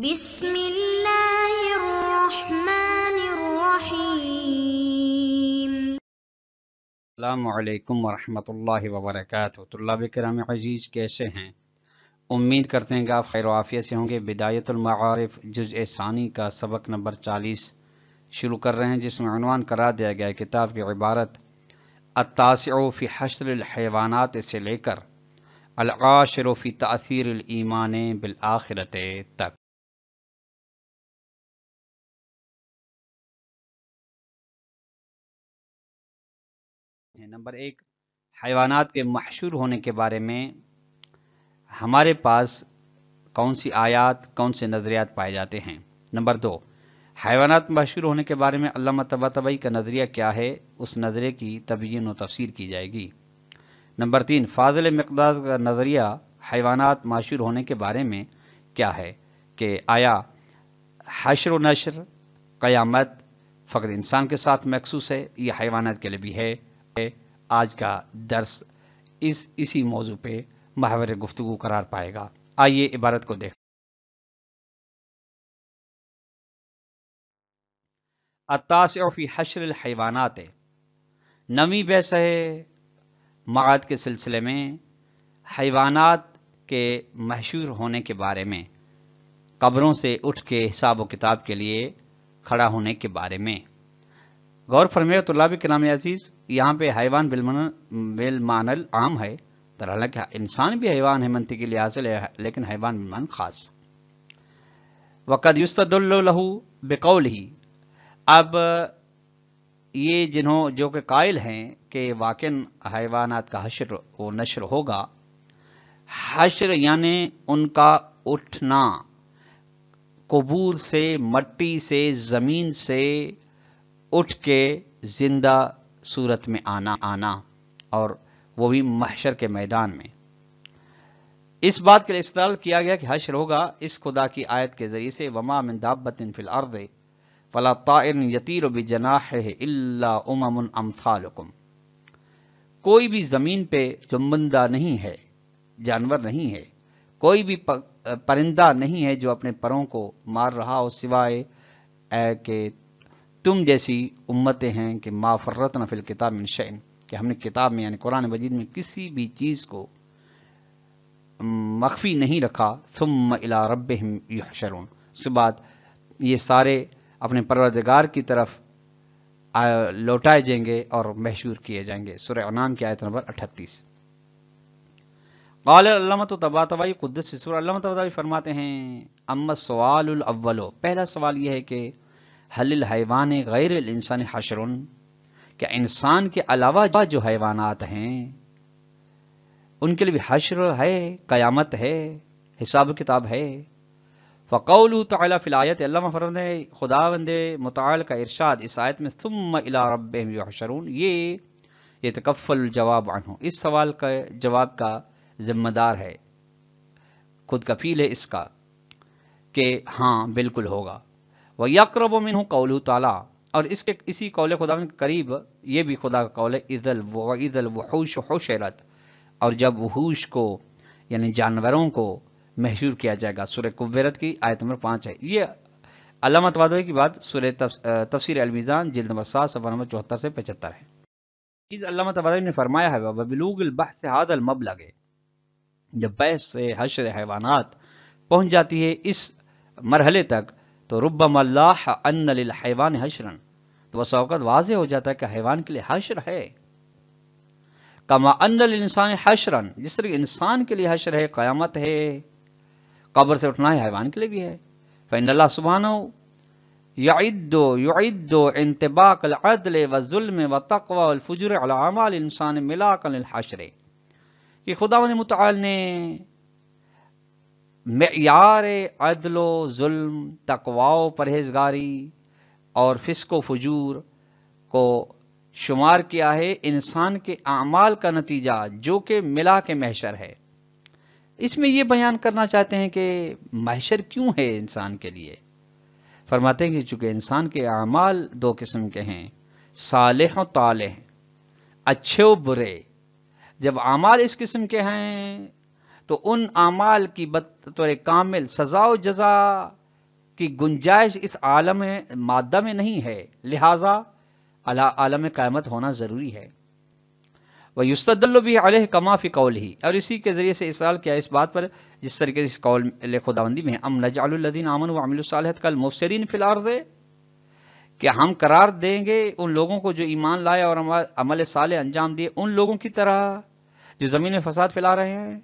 بسم الله الرحمن الرحيم कराम अजीज़ कैसे हैं उम्मीद करते हैं कि आप खैर वाफ़िया से होंगे बिदायतलमारफ़ जुज़ सानी का सबक नंबर चालीस शुरू कर रहे हैं जिसमें अनवान करा दिया गया किताब की इबारत अतासफ़ी हशरहवानात से लेकर अलआशरफ़ी तासीर बिल आखिरत तक हैं नंबर एक हैवानात के मशहूर होने के बारे में हमारे पास कौन सी आयात कौन से नज़रियात पाए जाते हैं नंबर दो हैवानात मशहूर होने के बारे में अल्लाह का नज़रिया क्या है उस नज़रिए की तबीन व तफसीर की जाएगी नंबर तीन फाजिल मकदार का नज़रिया हैवानात मशहूर होने के बारे में क्या है कि आया हशर नशर क़यामत फ़कत इंसान के साथ मखसूस है यह हैवानात के लिए भी है आज का दर्स इस इसी मौजू पे महावर गुफ्तु करार पाएगा आइए इबारत को देख अतासफ़ी हशर हैवानात नवी बहस है माद के सिलसिले में हैवानात के मशहूर होने के बारे में कब्रों से उठ के हिसाब किताब के लिए खड़ा होने के बारे में गौर फरमे लाभ के नाम अजीज़ यहाँ पे हैवान बिलमानल आम है तो हालांकि इंसान भी हैवान है मनती के लिहाज है लेकिन हैवान बिलमान खास वक़द युस्तुल्लहू बेकौल ही अब ये जिन्हों जो कि कायल हैं कि वाकन हैवानात का हशर व नशर होगा हशर यानि उनका उठना कबूर से मट्टी से ज़मीन से उठ के जिंदा सूरत में आना आना और वो भी महशर के मैदान में इस बात के लिए इस्तेमाल किया गया कि हशर होगा इस खुदा की आयत के जरिए से वमा मिन इन फिल अर्द फला ताइन यतीर बिजनाह इल्ला उममुन अमसालकुम कोई भी ज़मीन पे जुम्बंदा नहीं है जानवर नहीं है कोई भी परिंदा नहीं है जो अपने परों को मार रहा हो सिवाय के तुम जैसी उम्मतें हैं कि माफरत नफिल किताब में शैन कि हमने किताब में यानी कुरान मजीद में किसी भी चीज़ को मख्फी नहीं रखा सुम इला रब शरून उसके बाद ये सारे अपने परवरदगार की तरफ लौटाए जाएंगे और महशूर किए जाएंगे सुर नाम की आयत नंबर अठतीस गालमत तो तबा तबाई कुदस तबाई फरमाते हैं अम्मा सवाल अव्वलो पहला सवाल यह है कि हल हैवान गैर इंसान हशरुन क्या इंसान के अलावा जो हैवानात हैं उनके लिए भी हशर है कयामत है हिसाब किताब है फ़कौल तला फ़िलायत अल्लाह खुदा बंद मताल का इरशाद इस आयत में तुम अला रब हशरून ये ये तकफ़ल जवाब हो इस सवाल का जवाब का जिम्मेदार है खुद कफील है इसका कि हाँ बिल्कुल होगा व यकरब मिन हूँ कौलू ताला और इसके इसी कौल खुदा के करीब ये भी खुदा का कौल है इज़ल व इज़ल वहूश होशरत और जब वहूश को यानी जानवरों को महशूर किया जाएगा सूर्य कुवरत की आयत नंबर पाँच है ये अलामत वादों की बात सूर्य तफसर अलमिजान जिल नंबर सात सफर नंबर चौहत्तर से पचहत्तर है इस अलामत वादी ने फरमाया है वबलूग बह से हादल मब लगे जब बहस से हशर हैवानात पहुँच जाती है इस मरहले तक तो रुब्बमल्लाह अन्न हैवान हशरन तो बस अवकत वाज हो जाता है कि हैवान के लिए हशर है कमा अन्न इंसान हशरन जिस तरह इंसान के लिए हशर है क़यामत है कब्र से उठना हैवान के लिए भी है फ़ैन अल्लाह सुबहान यादो यादो इंतबाकल अदल वजुल्म व तकवाफुजर अलामाल इंसान मिलाकल हशर ये खुदा मुताल ने मैार अदलो जुल्म तकवाओ परहेजगारी और फिसको फजूर को शुमार किया है इंसान के अमाल का नतीजा जो कि मिला के महशर है इसमें यह बयान करना चाहते हैं कि महशर क्यों है इंसान के लिए फरमाते हैं चूंकि इंसान के अमाल दो किस्म के हैं साल ताले अच्छे और बुरे जब अमाल इस किस्म के हैं तो उन अमाल की बतौर कामिल सजा जजा की गुंजाइश इस आलम मादा में नहीं है लिहाजा अला आलम क़्यामत होना ज़रूरी है वह युस्तल भी अल कमाफ़ी कौल ही और इसी के ज़रिए से इस साल किया इस बात पर जिस तरीके से इस कौल खुदाबंदी में अम नजालद्दीन अमन व सालत कल मुफसरीन फ़िलार दे कि हम करार देंगे उन लोगों को जो ईमान लाए और अमल साल अंजाम दिए उन लोगों की तरह जो ज़मीन में फसाद फैला रहे हैं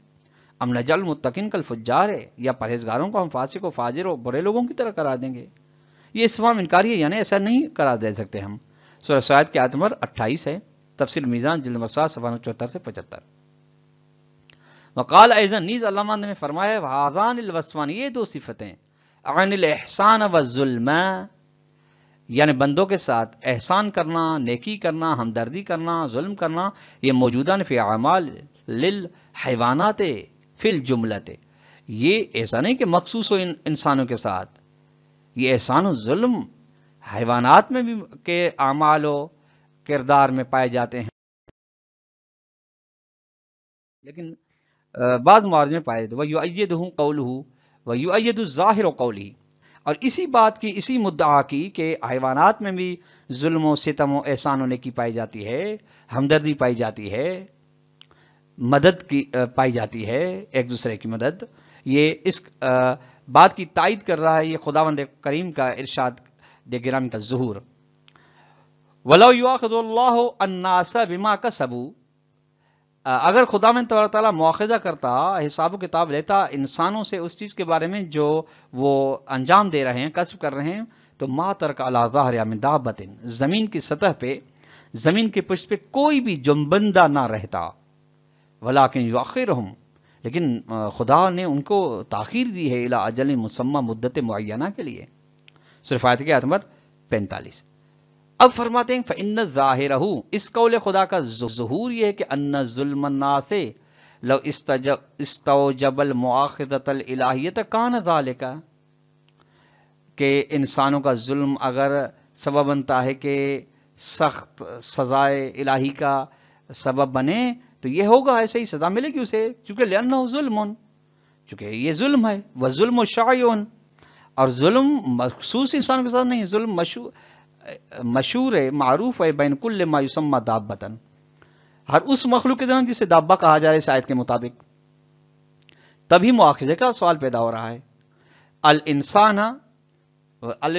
हम नजल मुतकिन कल फुजार है या परहेजगारों को हम फांसी को फाजिर और बुरे लोगों की तरह करा देंगे ये इसवाम इनकारी है यानी ऐसा नहीं करा दे सकते हम सुरसायद के आत्मर अट्ठाईस है तफसर मीज़ान जिलमसा सवा चौहत्तर से पचहत्तर वकाल ऐजन नीज़ अलामा ने फरमाया अलवसवान ये दो सिफतें अनिल एहसान वजुल्म यानी बंदों के साथ एहसान करना नेकी करना हमदर्दी करना जुल्म करना ये मौजूदा नफ़ी अमाल लिल हैवानात फिल जुमलत ये ऐसा नहीं कि मखसूस हो इन, इंसानों के साथ ये एहसान जुल्म हैवानात में भी के अमाल किरदार में पाए जाते हैं लेकिन बाद मार्ज में पाए जाते वह युद हूँ कौल हूँ वह युद ज़ाहिर कौल ही और इसी बात की इसी मुद्दा की कि हैवानात में भी जुल्म सितम एहसान होने की पाई जाती है हमदर्दी पाई जाती है मदद की पाई जाती है एक दूसरे की मदद ये इस बात की तायद कर रहा है ये खुदावंद करीम का इरशाद देगराम का जहूर वलासा बिमा का सबू अगर खुदावन तबारा मुआजा करता हिसाब किताब लेता इंसानों से उस चीज़ के बारे में जो वो अंजाम दे रहे हैं कसब कर रहे हैं तो मा तरक अलादाबिन ज़मीन की सतह पे ज़मीन के पुष्प पे कोई भी जुम्बंदा ना रहता वला के हम लेकिन खुदा ने उनको ताखीर दी है इला अजल मुसम्मा मुद्दत मुना के लिए सिर्फायत के अतमर पैंतालीस अब फरमाते हैं फ़िन ज़ाहिर इस कौल खुदा का जहूर यह है कि अन्ना जुल्मना से लो इसबल मुआखतल इलाहियत कान का के इंसानों का जुल्म अगर सबब बनता है कि सख्त सज़ाए इलाही का सबब बने तो ये होगा ऐसे ही सजा मिलेगी उसे चूंकि लियन चूंकि ये जुल्म है वह जुल्म शायन और जुल्म मखसूस इंसान के साथ नहीं जुल्म मशहूर है मारूफ है बैनकुल्ल मायूसम्मा बतन हर उस मखलूक के दौरान जिसे दाबा कहा जा रहा है शायद के मुताबिक तभी मुआजे का सवाल पैदा हो रहा है अल इंसान अल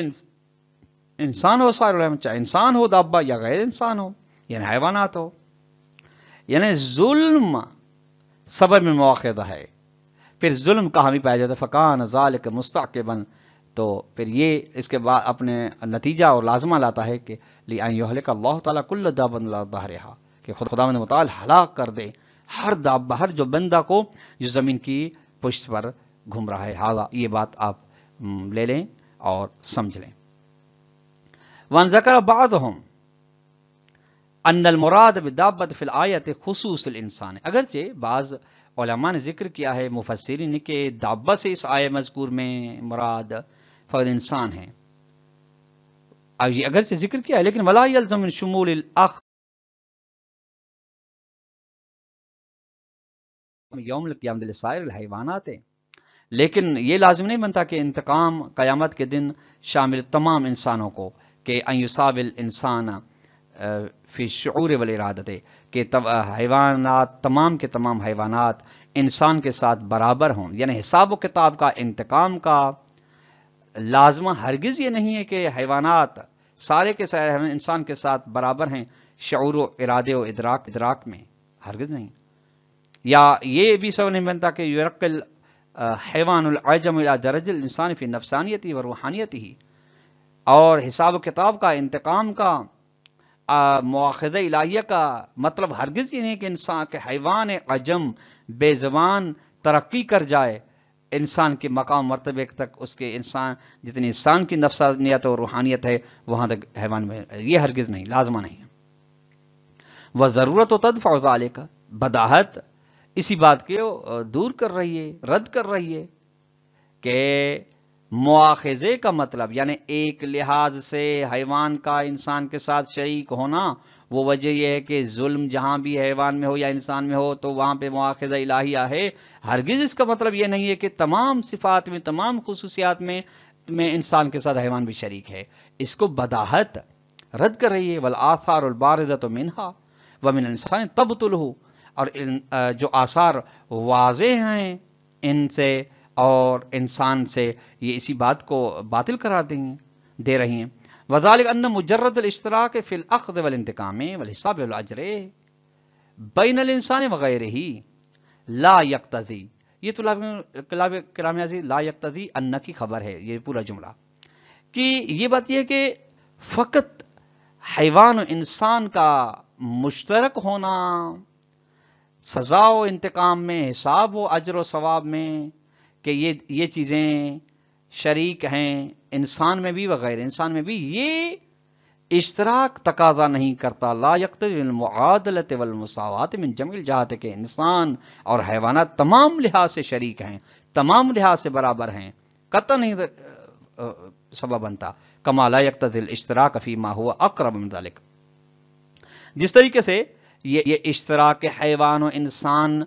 इंसान हो सार इंसान हो दाबा या गैर इंसान हो यानी हैवानात हो यानी जुल्म सबर में मौक़दा है फिर जुल्म कहा भी पाया जाता है फ़कान के मुस्तबन तो फिर ये इसके बाद अपने नतीजा और लाजमा लाता है कि का अल्लाह तल्ल रहा कि खुद खुदा मताल हलाक कर दे हर दाब हर जो बंदा को जो ज़मीन की पुश्त पर घूम रहा है हाला ये बात आप ले लें और समझ लें वन जकर बाद हम अनल मुराद विदाबत फिल आयत खसूस इंसान अगरचे बाज़ ने जिक्र किया है मुफसरिन के दाबा से इस आय मजकूर में मुराद फ़ल इंसान है अब ये अगर से जिक्र किया है लेकिन वलाजम शमूल अख लेकिन ये लाजम नहीं बनता कि इंतकाम क़यामत के दिन शामिल तमाम इंसानों को के अयुसाविल इंसान फ़ी शूर वल इरादत कि हैवानात तमाम के तमाम हैवानात इंसान के साथ बराबर हों यानी हिसाब किताब का इंतकाम का लाजमा हरगज ये नहीं है कि हैवानात सारे के सारे इंसान के साथ बराबर हैं शूर व इरादे व इदराक इदराक में हरगज नहीं या ये भी सब नहीं बनता कि यरकल हैवानजम दरजल इंसान फ़ी नफसानियत ही व रूहानियत ही और हिसाब किताब का इंतकाम का मुआद इलाहिया का मतलब हरगिज़ ये नहीं कि इंसान के हैवान अजम बेजबान तरक्की कर जाए इंसान के मकाम मरतबे तक उसके इंसान जितनी इंसान की नफसानियत और रूहानियत है वहां तक हैवान में ये हरगिज़ नहीं लाजमा नहीं है वह ज़रूरत तो तदफ़ाले का बदाहत इसी बात के दूर कर रही है रद्द कर रही है कि मुआखजे का मतलब यानी एक लिहाज से हैवान का इंसान के साथ शरीक होना वो वजह यह है कि जुल्म जहां भी हैवान में हो या इंसान में हो तो वहां पर मुआखजा इलाहिया है हरगिज इसका मतलब यह नहीं है कि तमाम सिफात में तमाम खसूसियात में में इंसान के साथ हैवान भी शरीक है इसको बदाहत रद्द कर रही है वल आसार बारजत मिनहा व मिन इंसान तुल और जो आसार वाजे हैं इनसे और इंसान से ये इसी बात को बातिल करा देंगे दे रही हैं वजाल अन मुजरद इश्तराक फिल अखद वल इंतकाम हिसाब अजरे बैन इंसान वगैरह ही ला तजी ये तो करामयाजी ला यकतजी अन्ना की खबर है ये पूरा जुमला कि ये बात यह कि फ़कत हैवान इंसान का मुश्तरक होना सजा व इंतकाम में हिसाब व अजर व सवाब में कि ये ये चीज़ें शरीक हैं इंसान में भी वगैरह इंसान में भी ये इश्तराक तकाजा नहीं करता लायकतलमआदलत मुसावत मिन जमिल जहात के इंसान और हैवाना तमाम लिहाज से शरीक हैं तमाम लिहाज से बराबर हैं कत नहीं तो, सबा बनता कमाला यकतल इश्तराक फीमा हुआ अक्रब जिस तरीके से ये ये इश्तराक हैवान इंसान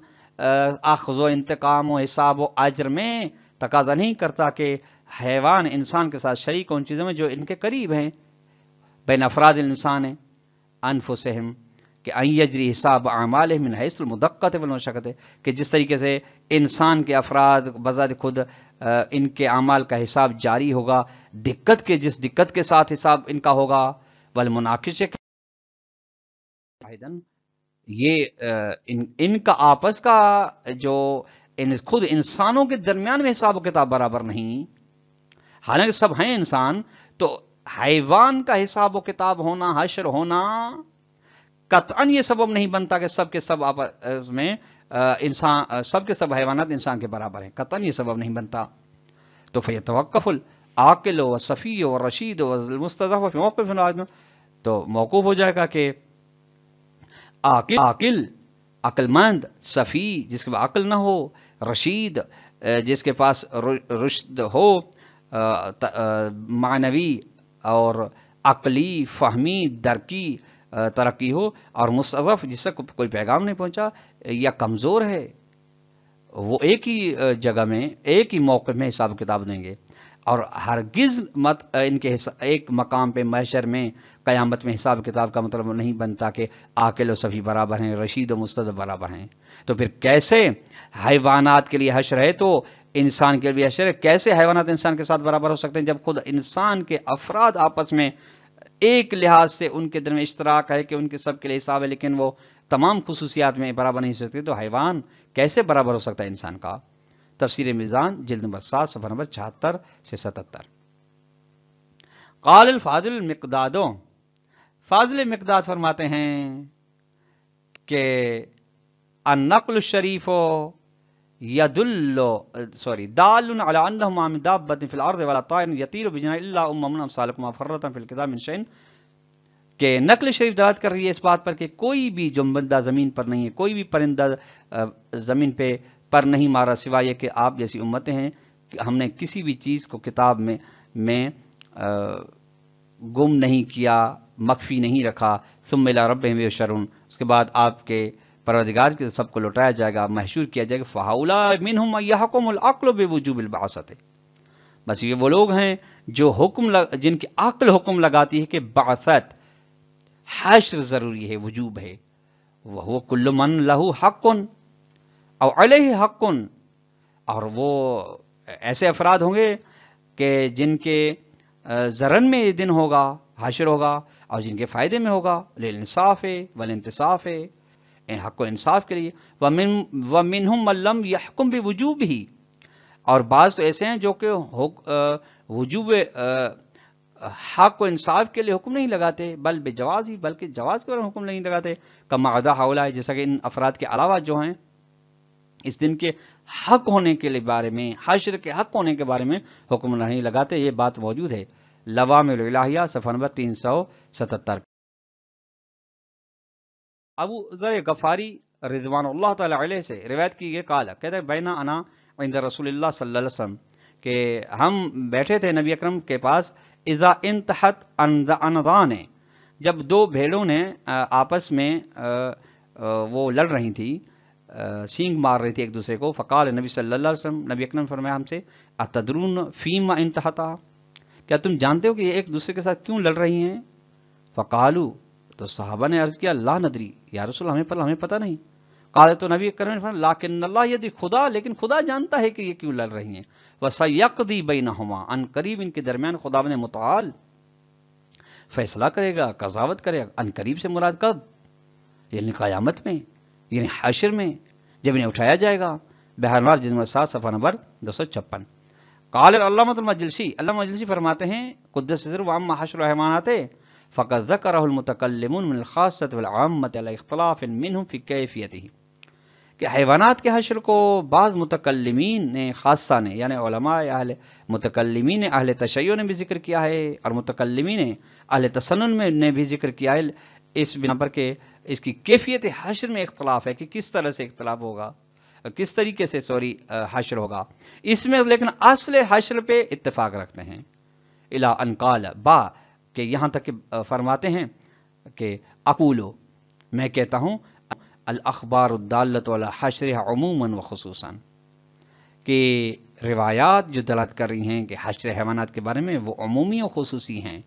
आखज़ो इंतकाम व हिसाब व अजर में तकाजा नहीं करता कि हैवान इंसान के साथ शरीक उन चीज़ों में जो इनके करीब हैं बेन अफराद इंसान हैं अनफुसहम कि अयजरी हिसाब आमाल मिन हैसलमदक्क़त है कि जिस तरीके से इंसान के अफराद बजात खुद इनके अमाल का हिसाब जारी होगा दिक्कत के जिस दिक्कत के साथ हिसाब इनका होगा वल मुनाकश ये इन इनका आपस का जो इन खुद इंसानों के दरमियान में हिसाब किताब बराबर नहीं हालांकि सब हैं इंसान तो हैवान का हिसाब किताब होना हशर होना कतअन ये सबब नहीं बनता कि सबके सब आपस में इंसान सब के सब हैवान इंसान के बराबर हैं कतन ये सबब नहीं बनता तो फ़ैय तवक्फ़ुल आकिल व सफ़ी व रशीद वस्तफ़ मुस्तफ़ तो मौकूफ़ हो जाएगा कि आकिल आकिल अकलमंद सफ़ी जिसके पास अकल ना हो रशीद जिसके पास रुशद हो मानवी और अकली फहमी दरकी तरक्की हो और मुस्तफ़ जिससे कोई पैगाम नहीं पहुंचा या कमज़ोर है वो एक ही जगह में एक ही मौके में हिसाब किताब देंगे और हरगिज मत इनके एक मकाम पे मैशर में कयामत में हिसाब किताब का मतलब नहीं बनता कि आकिल और सभी बराबर हैं रशीद और मुस्त बराबर हैं तो फिर कैसे हैवानात के लिए हशर है तो इंसान के लिए हशर है कैसे हैवानात इंसान के साथ बराबर हो सकते हैं जब खुद इंसान के अफराद आपस में एक लिहाज से उनके दिन में इश्तराक है कि उनके सबके लिए हिसाब है लेकिन वो तमाम खसूसियात में बराबर नहीं हो सकते तो हैवान कैसे बराबर हो सकता है इंसान का तफसर मिज़ान जल्द नंबर सात सफ़र नंबर छहत्तर से सतहत्तर कालिल फाजिल मकदादों फाजिल मकदाद फरमाते हैं कि अनकल शरीफ यदुल्लो सॉरी दालदाबिल के नकल शरीफ दलात कर रही है इस बात पर कि कोई भी जुम्बंदा ज़मीन पर नहीं है कोई भी परिंदा ज़मीन पे पर नहीं मारा सिवाय कि आप जैसी उम्मतें हैं कि हमने किसी भी चीज़ को किताब में में आ, गुम नहीं किया मख्फी नहीं रखा सुमिला रब शरुण उसके बाद आपके परवजगार के सबको लौटाया जाएगा महशूर किया जाएगा फ़ाउला मिन हम बासत है बस ये वो लोग हैं जो हुक्म जिनकी अकल हुक्म लगाती है कि बासत हशर ज़रूरी है वजूब है वह कुल्लुमन लहू हक़ुन और हकन और वो ऐसे अफराद होंगे कि जिनके जरन में ये दिन होगा हाशिर होगा और जिनके फ़ायदे में होगा इंसाफ वल इंतसाफ है हक इंसाफ के लिए मिन व मिनम यहकुम भी वजूब ही और बाज़ तो ऐसे हैं जो कि वजूब हक व इंसाफ के लिए हुक्म नहीं लगाते बल बेजवाज ही बल्कि जवाज़ के बारे में हुक्म नहीं लगाते कम आदा हाउला है जैसा कि इन अफराद के अलावा जो हैं इस दिन के हक होने के लिए बारे में हश्र के हक होने के बारे में हुक्म नहीं लगाते ये बात मौजूद है लवाम इलाहिया सफर नंबर तीन सौ सतहत्तर अबू जर गफारी रिजवान अल्लाह से रिवायत की ये काला कहते हैं बैना अना इंद रसूल सल्लम के हम बैठे थे नबी अकरम के पास इज़ा इन तहत अनदान जब दो भेड़ों ने आपस में वो लड़ रही थी सींग मार रही थी एक दूसरे को फ़काल नबी सल्लल्लाहु अलैहि वसल्लम नबी अकरम फरमाया हमसे अतदरून फ़ीम इंतहा क्या तुम जानते हो कि ये एक दूसरे के साथ क्यों लड़ रही हैं फ़कालू तो साहबा ने अर्ज़ किया ला नदरी या रसूल हमें पर हमें पता नहीं कहा तो नबी अकरम फरम लाकिन अल्लाह यदि खुदा लेकिन खुदा जानता है कि ये क्यों लड़ रही हैं दी बैनहुमा अन करीब इनके दरमियान खुदा ने मुताल फैसला करेगा कजावत करेगा अन करीब से मुराद कब यानी क़यामत में यानी हाशिर में जब इन्हें उठाया जाएगा बहरवार जिजम सात सफ़ा नंबर दो सौ छप्पन कालमतमजलसी अल्लामजलसी फरमाते हैं कुदसर वाम आते फ़कत ज़करमतकलमतलाफ़िनफ़िकैफ़ियत ही कि हैवानात के हशर को बाज़ मतकलमिन ने खासा ने यानि अहल ने अहल तशैयों ने भी जिक्र किया है और मतकलमी ने अहल तसन में ने भी जिक्र किया है इस बिना पर के इसकी कैफियत हशर में इख्तलाफ है कि किस तरह से इख्तलाफ होगा किस तरीके से सॉरी हशर होगा इसमें लेकिन असल हशर पे इतफाक रखते हैं इला अनकाल बा के यहाँ तक फरमाते हैं कि अकूलो मैं कहता हूँ वाला हशर अमूमन व खसूस कि रिवायात जो दलत कर रही हैं कि हशर हैवानात के बारे में वो अमूमी और खसूसी हैं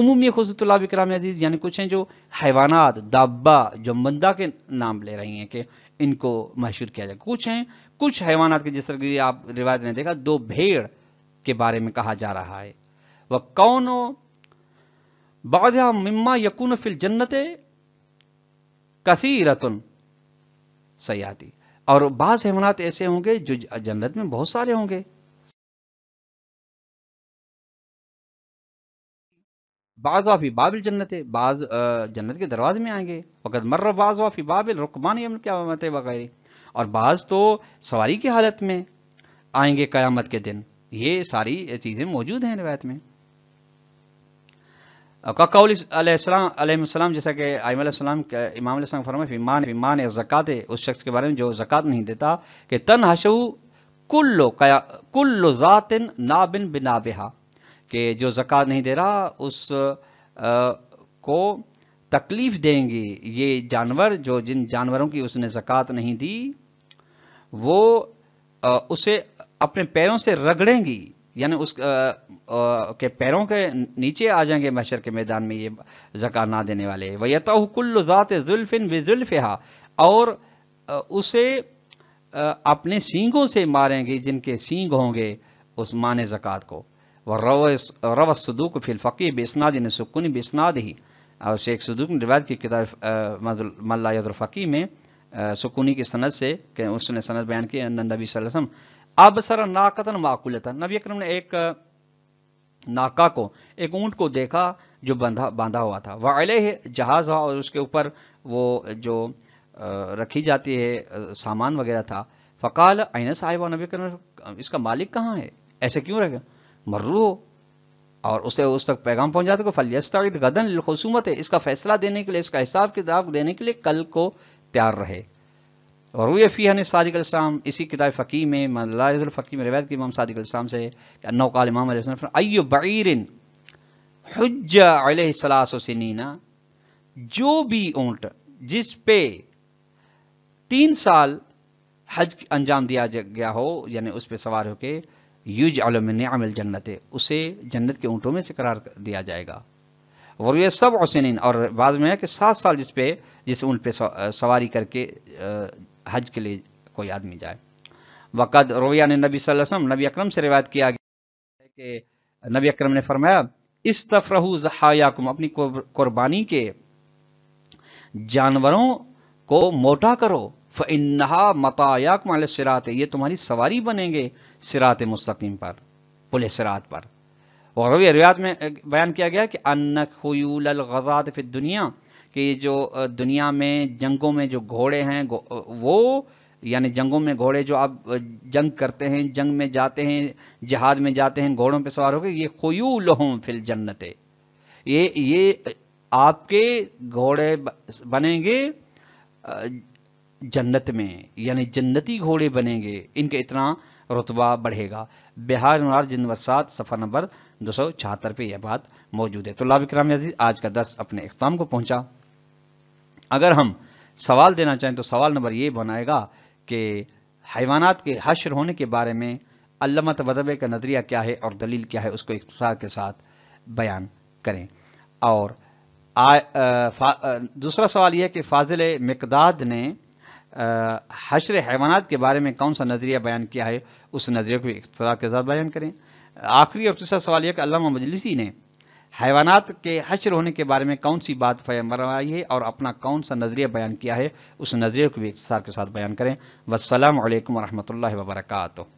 उमूमी खजतुल्ला कराम अजीज़ यानी कुछ हैं जो हैवानात दाबा जमबंदा के नाम ले रही हैं कि इनको मशहूर किया जाए कुछ हैं कुछ हैवानात के जिस तरह आप रिवायत ने देखा दो भेड़ के बारे में कहा जा रहा है वह कौन बाधा मिम्मा यकून फिल जन्नत कसी रतन सयाती और बास हैवानात ऐसे होंगे जो जन्नत में बहुत सारे होंगे बाज़ाफ़ी बाबिल जन्नत बाज़ जन्नत के दरवाजे में आएंगे वक़्त मर्र बाज़ाफ़ी बाबिल रुकमान क्यामत वगैरह और बाज़ तो सवारी की हालत में आएंगे क्यामत के दिन ये सारी चीज़ें मौजूद हैं रिवायत में कौलम जैसा कि आईम इमाम फरमा ईमान ईमान ज़क़़त उस शख्स के बारे में जो ज़क़़त नहीं देता कि तन हशु कुल्लो कुल्लो ज़ातिन नाबिन बिनाबहा कि जो जक़ात नहीं दे रहा उस आ, को तकलीफ़ देंगे ये जानवर जो जिन जानवरों की उसने जक़ात नहीं दी वो आ, उसे अपने पैरों से रगड़ेंगी यानी उस आ, आ, के पैरों के नीचे आ जाएंगे मशर के मैदान में ये जक़ा ना देने वाले वयता कुल्ल ज़ात जुल्फ़िन बिजुल्फ़ा और उसे अपने सींगों से मारेंगे जिनके सींग होंगे उस माने जक़ात को रव सदूक फिल फ़की बेसनाद इन सुकुन बेसनाद ही और शेख सदूक ने रिवायत की किताब मल्लाफ़ी में सुकूनी की सनत से उसने सनत बयान की नबी वसम अब सर नाकतन माकुल नबी अक्रम ने एक नाका को एक ऊंट को देखा जो बंधा बांधा हुआ था वाले जहाज हुआ और उसके ऊपर वो जो रखी जाती है सामान वगैरह था फ़काल आइना साहिबा नबी अक्रम इसका मालिक कहाँ है ऐसे क्यों रखें मर्रू हो और उसे उस तक पैगाम पहुंचा को फलियस्ताद गदन खसूमत है इसका फैसला देने के लिए इसका हिसाब किताब देने के लिए कल को तैयार रहे और वो फ़ी ने सादिक इस्लाम इसी किताब फकीम में मलाफ़ी में रवायत की इमाम सादिक इस्लाम से नौकाल इमाम अयो बरन हजलासनीना जो भी ऊंट जिस पे तीन साल हज अंजाम दिया गया हो यानी उस पर सवार होकर युज अलमिनमल जन्नत उसे जन्नत के ऊँटों में से करार दिया जाएगा और ये सब उसनिन और बाद में है कि सात साल जिस पे जिस ऊँट पे सवारी करके हज के लिए कोई आदमी जाए वक़द रोया ने नबी वसम नबी अकरम से रिवायत किया गया कि नबी अकरम ने फरमाया इस तफरहू जहायाकुम अपनी कुर्बानी के जानवरों को मोटा करो फ़नहा मतायाकम सिरात ये तुम्हारी सवारी बनेंगे सिरात मुस्तकीम पर पुल सिरात पर और अरवियात में बयान किया गया कि अनक फिर दुनिया कि जो दुनिया में जंगों में जो घोड़े हैं वो यानी जंगों में घोड़े जो आप जंग करते हैं जंग में जाते हैं जहाज में जाते हैं घोड़ों पर सवार होकर ये खयूल हों फिर जन्नत ये ये आपके घोड़े बनेंगे जन्नत में यानी जन्नती घोड़े बनेंगे इनका इतना रुतबा बढ़ेगा बिहार जिन वसात सफ़ा नंबर दो सौ छहत्तर पर यह बात मौजूद है तो लाभ इक्राम आज का दस अपने इख्ताम को पहुंचा अगर हम सवाल देना चाहें तो सवाल नंबर ये बनाएगा कि हैवानात के हशर होने के बारे में अलमत वदबे का नज़रिया क्या है और दलील क्या है उसको इकतार के साथ बयान करें और आ, आ, आ, दूसरा सवाल यह कि फाजिल मकदाद ने हशर हैवानात के बारे में कौन सा नज़रिया बयान किया है उस नज़रिए को इख्तरा के साथ बयान करें आखिरी और तीसरा सवाल यह कि अलामा मजलिसी ने हैवानात के हशर होने के बारे में कौन सी बात फरमाई है और अपना कौन सा नज़रिया बयान किया है उस नज़रिए को भी इख्तसार के साथ बयान करें वसलम वरहमल वर्का